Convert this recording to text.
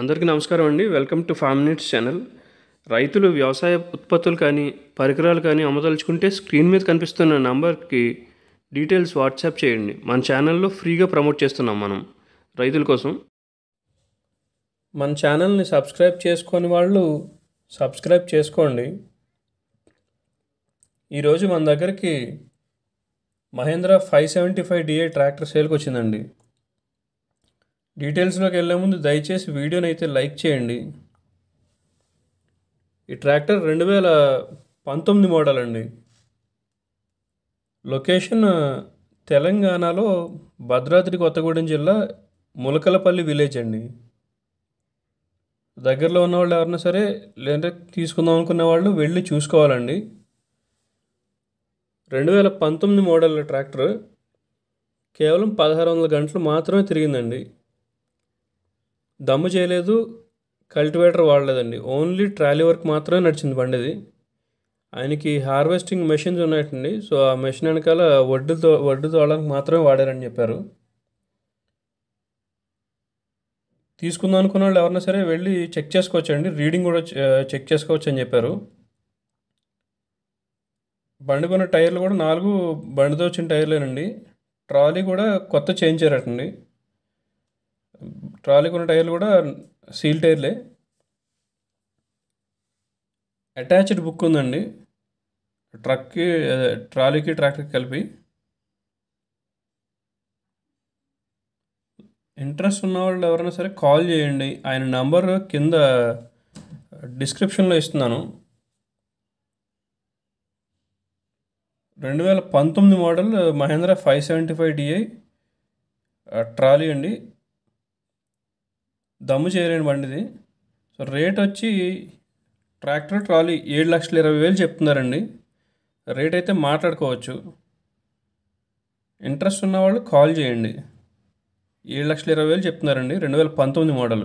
అందరికీ నమస్కారం అండి welcome to five minutes channel రైతులు వ్యవసాయ ఉత్పత్తులు కానీ పరికరాలు కానీ అమ్మదలుచుకుంటే స్క్రీన్ మీద కనిపిస్తున్న నంబర్కి డీటెయిల్స్ వాట్సాప్ చేయండి మన ఛానల్లో ఫ్రీగా ప్రమోట్ చేస్తున్నాం మనం రైతుల కోసం మన ఛానల్ని సబ్స్క్రైబ్ చేసుకొని వాళ్ళు సబ్స్క్రైబ్ చేసుకోండి ఈరోజు మన దగ్గరికి Mahindra five seventy five DI tractor సేల్కి వచ్చిందండి డీటెయిల్స్లోకి వెళ్ళే ముందు దయచేసి వీడియోని అయితే లైక్ చేయండి ఈ ట్రాక్టర్ రెండు వేల పంతొమ్మిది మోడల్ అండి లొకేషన్ తెలంగాణలో భద్రాద్రి కొత్తగూడెం జిల్లా ములకలపల్లి విలేజ్ అండి దగ్గరలో ఉన్నవాళ్ళు ఎవరైనా సరే లేదంటే తీసుకుందాం అనుకున్న వాళ్ళు వెళ్ళి చూసుకోవాలండి రెండు వేల పంతొమ్మిది మోడల్ ట్రాక్టర్ కేవలం పదహారు వందల గంటలు మాత్రమే తిరిగిందండి దమ్ము చేయలేదు కల్టివేటర్ వాడలేదండి ఓన్లీ ట్రాలీ వర్క్ మాత్రమే నడిచింది బండిది ఆయనకి హార్వెస్టింగ్ మెషిన్స్ ఉన్నాయండి సో ఆ మెషిన్ వెనకాల వడ్డు తో వడ్డు తోడడానికి మాత్రమే వాడారని చెప్పారు తీసుకుందాం అనుకున్న వాళ్ళు ఎవరైనా సరే వెళ్ళి చెక్ చేసుకోవచ్చండి రీడింగ్ కూడా చెక్ చేసుకోవచ్చు అని చెప్పారు బండి కొన్న టైర్లు కూడా నాలుగు బండితో వచ్చిన టైర్లేనండి ట్రాలీ కూడా కొత్త చేయించారటండి ట్రాలీకి ఉన్న టైర్లు కూడా సీల్ టైర్లే అటాచ్డ్ బుక్ ఉందండి ట్రక్కి ట్రాలీకి ట్రాక్టర్కి కలిపి ఇంట్రెస్ట్ ఉన్న వాళ్ళు ఎవరైనా సరే కాల్ చేయండి ఆయన నంబర్ కింద డిస్క్రిప్షన్లో ఇస్తున్నాను రెండు వేల పంతొమ్మిది model Mahindra five seventy five DI trolley అండి దమ్ము చేయలేని బండిది సో రేట్ వచ్చి ట్రాక్టర్ ట్రాలీ ఏడు లక్షల ఇరవై వేలు చెప్తున్నారండి రేట్ అయితే మాట్లాడుకోవచ్చు ఇంట్రెస్ట్ ఉన్నవాళ్ళు కాల్ చేయండి ఏడు లక్షల ఇరవై వేలు చెప్తున్నారండి రెండు వేల పంతొమ్మిది మోడల్